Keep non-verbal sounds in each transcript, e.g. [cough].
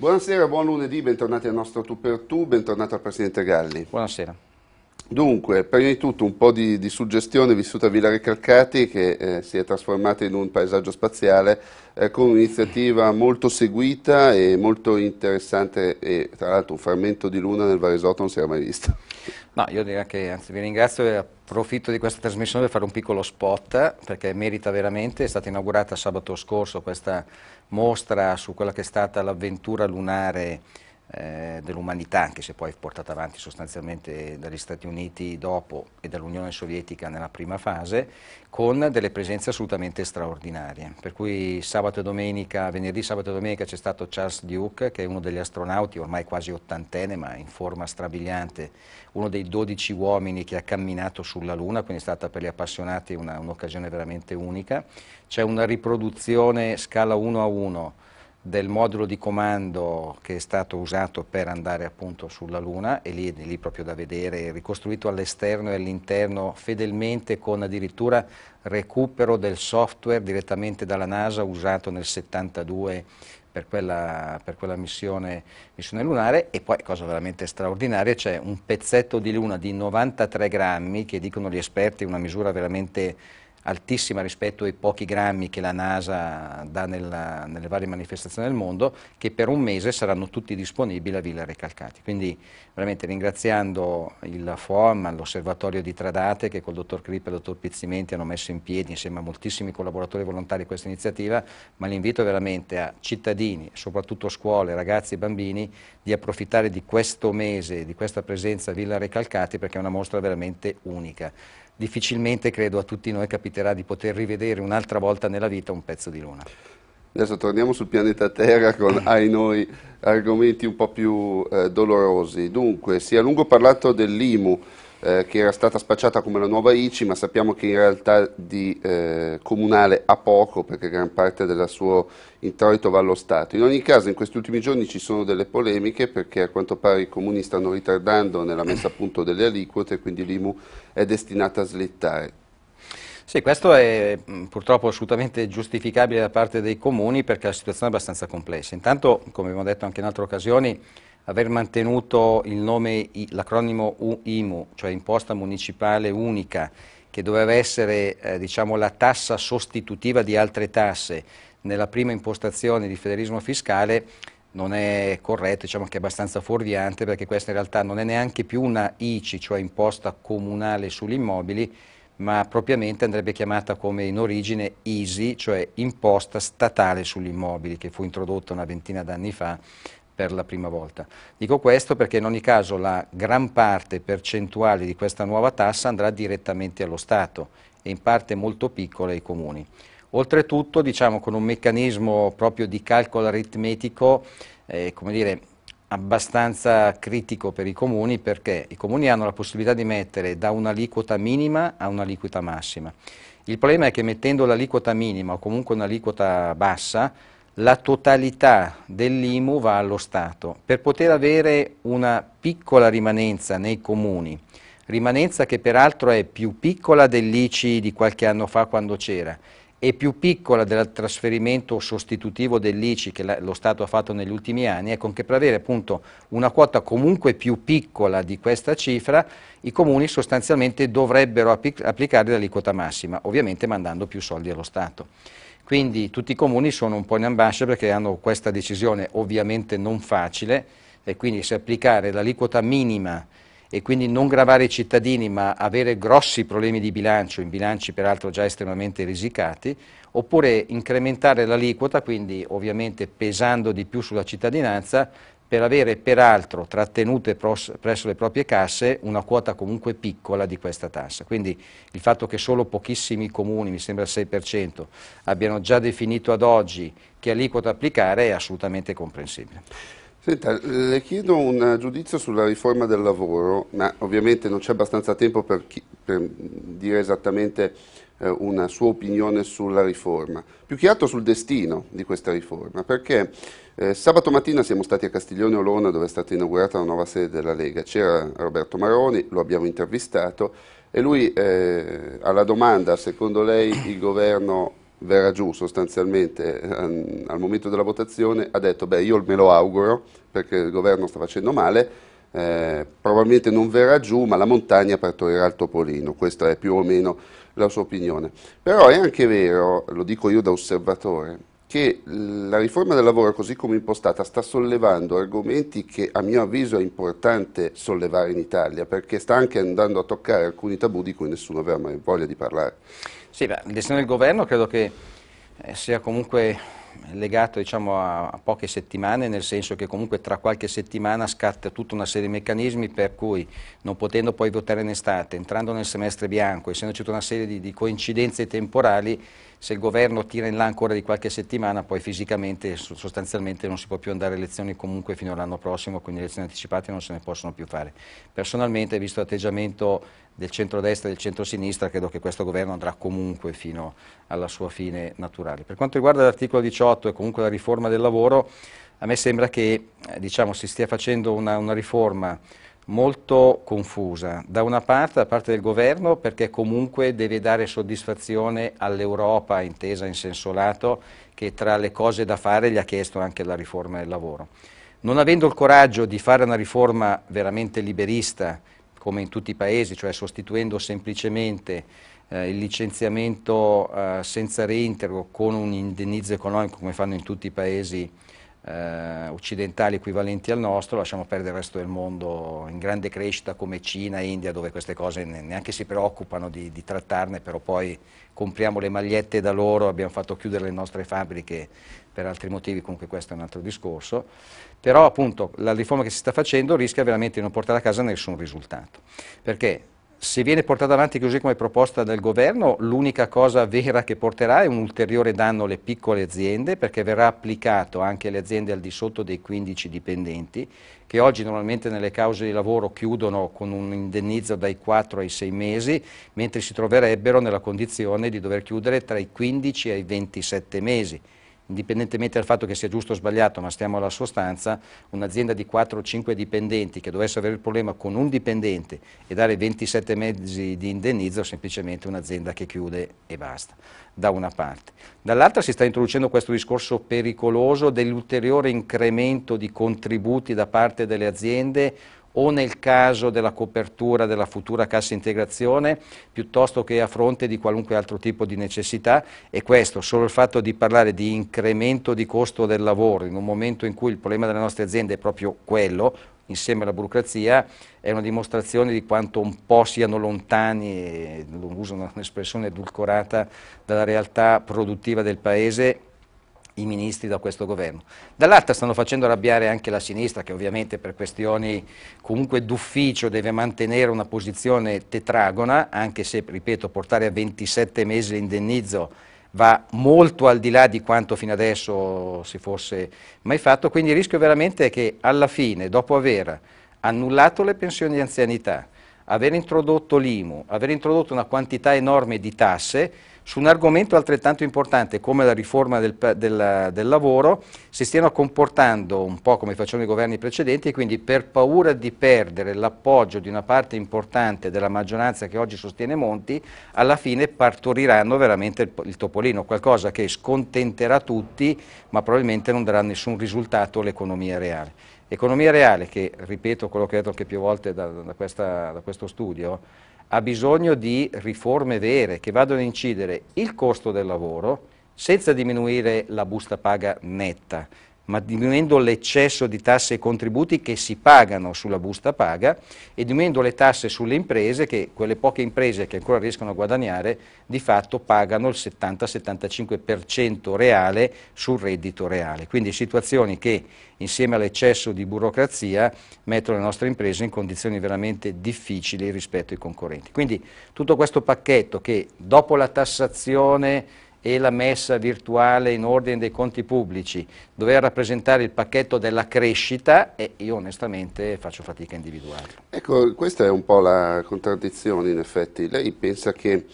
Buonasera, buon lunedì, bentornati al nostro Tu per Tu, bentornato al Presidente Galli. Buonasera. Dunque, prima di tutto un po' di, di suggestione vissuta a Villare Calcati che eh, si è trasformata in un paesaggio spaziale eh, con un'iniziativa molto seguita e molto interessante e tra l'altro un frammento di luna nel Varesotto non si era mai visto. No, io direi che, anzi vi ringrazio e approfitto di questa trasmissione per fare un piccolo spot perché merita veramente, è stata inaugurata sabato scorso questa mostra su quella che è stata l'avventura lunare eh, dell'umanità, anche se poi portata avanti sostanzialmente dagli Stati Uniti dopo e dall'Unione Sovietica nella prima fase, con delle presenze assolutamente straordinarie. Per cui sabato e domenica, venerdì, sabato e domenica c'è stato Charles Duke, che è uno degli astronauti, ormai quasi ottantenne, ma in forma strabiliante, uno dei dodici uomini che ha camminato sulla Luna, quindi è stata per gli appassionati un'occasione un veramente unica. C'è una riproduzione scala 1 a 1 del modulo di comando che è stato usato per andare appunto sulla Luna e lì, lì proprio da vedere, ricostruito all'esterno e all'interno fedelmente con addirittura recupero del software direttamente dalla NASA usato nel 72 per quella, per quella missione, missione, lunare e poi, cosa veramente straordinaria, c'è un pezzetto di luna di 93 grammi che dicono gli esperti è una misura veramente altissima rispetto ai pochi grammi che la NASA dà nella, nelle varie manifestazioni del mondo, che per un mese saranno tutti disponibili a Villa Recalcati. Quindi veramente ringraziando il FOAM, l'osservatorio di Tradate che col dottor Crippa e il dottor Pizzimenti hanno messo in piedi insieme a moltissimi collaboratori volontari questa iniziativa, ma l'invito veramente a cittadini, soprattutto scuole, ragazzi e bambini, di approfittare di questo mese, di questa presenza a Villa Recalcati perché è una mostra veramente unica difficilmente credo a tutti noi capiterà di poter rivedere un'altra volta nella vita un pezzo di luna. Adesso torniamo sul pianeta Terra con ai [laughs] noi argomenti un po' più eh, dolorosi. Dunque, si è a lungo parlato dell'IMU, eh, che era stata spacciata come la nuova ICI, ma sappiamo che in realtà di eh, comunale ha poco, perché gran parte del suo introito va allo Stato. In ogni caso, in questi ultimi giorni ci sono delle polemiche, perché a quanto pare i comuni stanno ritardando nella messa a punto delle aliquote, quindi l'IMU è destinata a slittare. Sì, questo è mm, purtroppo assolutamente giustificabile da parte dei comuni perché la situazione è abbastanza complessa. Intanto, come abbiamo detto anche in altre occasioni, aver mantenuto il nome, l'acronimo IMU, cioè Imposta Municipale Unica, che doveva essere eh, diciamo, la tassa sostitutiva di altre tasse nella prima impostazione di federalismo fiscale, non è corretto, diciamo che è abbastanza fuorviante, perché questa in realtà non è neanche più una ICI, cioè Imposta Comunale sugli Immobili, ma propriamente andrebbe chiamata come in origine ISI, cioè imposta statale sugli immobili, che fu introdotta una ventina d'anni fa per la prima volta. Dico questo perché in ogni caso la gran parte percentuale di questa nuova tassa andrà direttamente allo Stato e in parte molto piccola ai comuni. Oltretutto, diciamo, con un meccanismo proprio di calcolo aritmetico, eh, come dire, abbastanza critico per i comuni perché i comuni hanno la possibilità di mettere da un'aliquota minima a un'aliquota massima. Il problema è che mettendo l'aliquota minima o comunque un'aliquota bassa la totalità dell'IMU va allo Stato. Per poter avere una piccola rimanenza nei comuni, rimanenza che peraltro è più piccola dell'ICI di qualche anno fa quando c'era, e più piccola del trasferimento sostitutivo dell'ICI che lo Stato ha fatto negli ultimi anni, ecco che per avere appunto una quota comunque più piccola di questa cifra, i comuni sostanzialmente dovrebbero applicare l'aliquota massima, ovviamente mandando più soldi allo Stato. Quindi tutti i comuni sono un po' in ambascia perché hanno questa decisione ovviamente non facile e quindi se applicare l'aliquota minima e quindi non gravare i cittadini ma avere grossi problemi di bilancio, in bilanci peraltro già estremamente risicati, oppure incrementare l'aliquota, quindi ovviamente pesando di più sulla cittadinanza, per avere peraltro trattenute presso le proprie casse una quota comunque piccola di questa tassa. Quindi il fatto che solo pochissimi comuni, mi sembra il 6%, abbiano già definito ad oggi che aliquota applicare è assolutamente comprensibile. Senta, le chiedo un giudizio sulla riforma del lavoro, ma ovviamente non c'è abbastanza tempo per, chi, per dire esattamente eh, una sua opinione sulla riforma, più che altro sul destino di questa riforma, perché eh, sabato mattina siamo stati a Castiglione Olona dove è stata inaugurata la nuova sede della Lega, c'era Roberto Maroni, lo abbiamo intervistato e lui eh, alla domanda secondo lei il governo verrà giù sostanzialmente an, ehm, al momento della votazione ha detto beh io me lo auguro perché il governo sta facendo male, eh, probabilmente non verrà giù ma la montagna partorirà il topolino, questo è più o meno la sua opinione. Però è anche vero, lo dico io da osservatore, che la riforma del lavoro così come impostata sta sollevando argomenti che a mio avviso è importante sollevare in Italia perché sta anche andando a toccare alcuni tabù di cui nessuno aveva mai voglia di parlare. Sì, beh, il destino del governo credo che eh, sia comunque legato diciamo, a poche settimane, nel senso che comunque tra qualche settimana scatta tutta una serie di meccanismi per cui non potendo poi votare in estate, entrando nel semestre bianco, essendoci tutta una serie di, di coincidenze temporali, se il governo tira in là ancora di qualche settimana, poi fisicamente sostanzialmente non si può più andare a elezioni comunque fino all'anno prossimo, quindi le elezioni anticipate non se ne possono più fare. Personalmente, visto l'atteggiamento del centrodestra e del centrosinistra, credo che questo governo andrà comunque fino alla sua fine naturale. Per quanto riguarda l'articolo 18, 2018 e comunque la riforma del lavoro, a me sembra che eh, diciamo, si stia facendo una, una, riforma molto confusa, da una parte da parte del governo perché comunque deve dare soddisfazione all'Europa intesa in senso lato che tra le cose da fare gli ha chiesto anche la riforma del lavoro. Non avendo il coraggio di fare una riforma veramente liberista come in tutti i paesi, cioè sostituendo semplicemente eh, il licenziamento eh, senza reintegro con un indennizzo economico come fanno in tutti i paesi eh, occidentali equivalenti al nostro, lasciamo perdere il resto del mondo in grande crescita come Cina India dove queste cose neanche si preoccupano di, di, trattarne, però poi compriamo le magliette da loro, abbiamo fatto chiudere le nostre fabbriche per altri motivi, comunque questo è un altro discorso, però appunto la riforma che si sta facendo rischia veramente di non portare a casa nessun risultato, perché se viene portata avanti così come proposta del governo, l'unica cosa vera che porterà è un ulteriore danno alle piccole aziende perché verrà applicato anche alle aziende al di sotto dei 15 dipendenti che oggi normalmente nelle cause di lavoro chiudono con un indennizzo dai 4 ai 6 mesi, mentre si troverebbero nella condizione di dover chiudere tra i 15 e i 27 mesi indipendentemente dal fatto che sia giusto o sbagliato, ma stiamo alla sostanza, un'azienda di 4 o 5 dipendenti che dovesse avere il problema con un dipendente e dare 27 mesi di indennizzo, semplicemente un'azienda che chiude e basta, da una parte. Dall'altra si sta introducendo questo discorso pericoloso dell'ulteriore incremento di contributi da parte delle aziende o nel caso della copertura della futura cassa integrazione piuttosto che a fronte di qualunque altro tipo di necessità e questo solo il fatto di parlare di incremento di costo del lavoro in un momento in cui il problema delle nostre aziende è proprio quello insieme alla burocrazia è una dimostrazione di quanto un po' siano lontani, uso un'espressione edulcorata, dalla realtà produttiva del Paese i ministri da questo governo. Dall'altra stanno facendo arrabbiare anche la sinistra che ovviamente per questioni comunque d'ufficio deve mantenere una posizione tetragona, anche se, ripeto, portare a 27 mesi l'indennizzo va molto al di là di quanto fino adesso si fosse mai fatto, quindi il rischio veramente è che alla fine, dopo aver annullato le pensioni di anzianità, aver introdotto l'IMU, aver introdotto una quantità enorme di tasse su un argomento altrettanto importante come la riforma del, del, del lavoro si stiano comportando un po' come facevano i governi precedenti e quindi per paura di perdere l'appoggio di una parte importante della maggioranza che oggi sostiene Monti, alla fine partoriranno veramente il, il topolino, qualcosa che scontenterà tutti ma probabilmente non darà nessun risultato all'economia reale. Economia reale, che ripeto quello che ho detto anche più volte da, da, questa, da questo studio, ha bisogno di riforme vere che vadano a incidere il costo del lavoro senza diminuire la busta paga netta, ma diminuendo l'eccesso di tasse e contributi che si pagano sulla busta paga e diminuendo le tasse sulle imprese che quelle poche imprese che ancora riescono a guadagnare di fatto pagano il 70-75% reale sul reddito reale. Quindi situazioni che insieme all'eccesso di burocrazia mettono le nostre imprese in condizioni veramente difficili rispetto ai concorrenti. Quindi tutto questo pacchetto che dopo la tassazione e la messa virtuale in ordine dei conti pubblici, dover rappresentare il pacchetto della crescita e io onestamente faccio fatica a individuarlo. Ecco, questa è un po' la contraddizione in effetti. Lei pensa che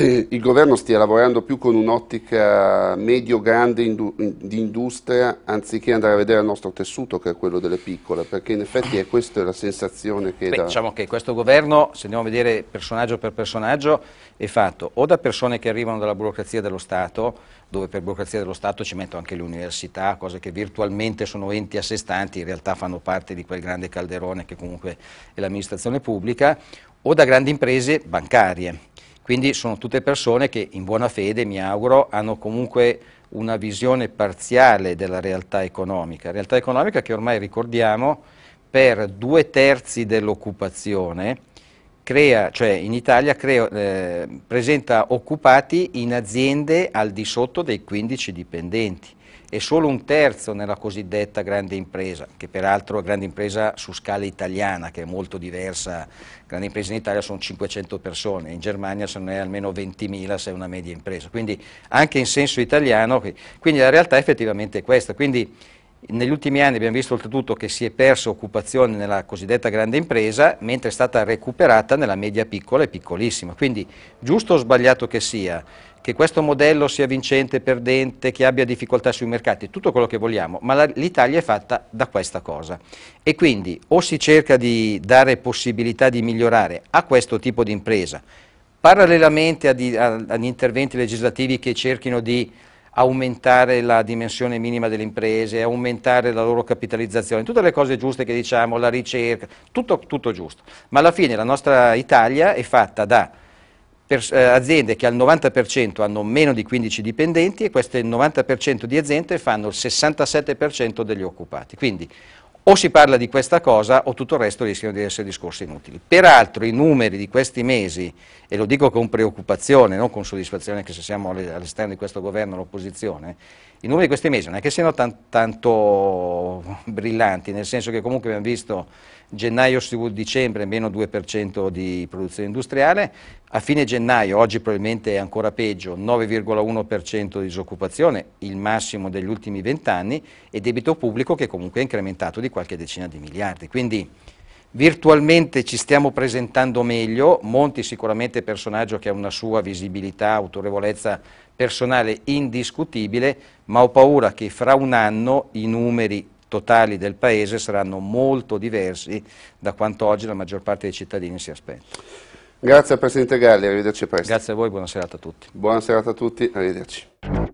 eh, il governo stia lavorando più con un'ottica medio-grande indu di industria anziché andare a vedere il nostro tessuto che è quello delle piccole, perché in effetti è questa la sensazione che Beh, da... Diciamo che questo governo, se andiamo a vedere personaggio per personaggio, è fatto o da persone che arrivano dalla burocrazia dello Stato, dove per burocrazia dello Stato ci metto anche le università, cose che virtualmente sono enti a sé stanti, in realtà fanno parte di quel grande calderone che comunque è l'amministrazione pubblica, o da grandi imprese bancarie quindi sono tutte persone che in buona fede, mi auguro, hanno comunque una visione parziale della realtà economica, realtà economica che ormai ricordiamo per due terzi dell'occupazione crea, cioè in Italia crea, eh, presenta occupati in aziende al di sotto dei 15 dipendenti e solo un terzo nella cosiddetta grande impresa, che peraltro è grande impresa su scala italiana, che è molto diversa. Grande impresa in Italia sono 500 persone, in Germania se non è almeno 20.000 se è una media impresa. Quindi anche in senso italiano, quindi la realtà effettivamente è questa. Quindi, negli ultimi anni abbiamo visto oltretutto che si è persa occupazione nella cosiddetta grande impresa, mentre è stata recuperata nella media piccola e piccolissima. Quindi, giusto o sbagliato che sia, che questo modello sia vincente, perdente, che abbia difficoltà sui mercati, tutto quello che vogliamo, ma l'Italia è fatta da questa cosa. E quindi o si cerca di dare possibilità di migliorare a questo tipo di impresa, parallelamente agli interventi legislativi che cerchino di aumentare la dimensione minima delle imprese, aumentare la loro capitalizzazione, tutte le cose giuste che diciamo, la ricerca, tutto, tutto giusto. Ma alla fine la nostra Italia è fatta da eh, aziende che al 90% hanno meno di 15 dipendenti e queste 90% di aziende fanno il 67% degli occupati. Quindi o si parla di questa cosa o tutto il resto rischiano di essere discorsi inutili. Peraltro i numeri di questi mesi, e lo dico con preoccupazione, non con soddisfazione anche se siamo all'esterno di questo governo l'opposizione, i numeri di questi mesi non è che siano tan tanto brillanti, nel senso che comunque abbiamo visto gennaio su dicembre meno 2% di produzione industriale, a fine gennaio, oggi probabilmente è ancora peggio, 9,1% di disoccupazione, il massimo degli ultimi vent'anni, e debito pubblico che comunque è incrementato di qualche decina di miliardi. Quindi virtualmente ci stiamo presentando meglio, Monti sicuramente è personaggio che ha una sua visibilità, autorevolezza personale indiscutibile, ma ho paura che fra un anno i numeri totali del Paese saranno molto diversi da quanto oggi la maggior parte dei cittadini si aspetta. Grazie Presidente Galli, arrivederci presto. Grazie a voi, buona serata a tutti. Buona serata a tutti, arrivederci.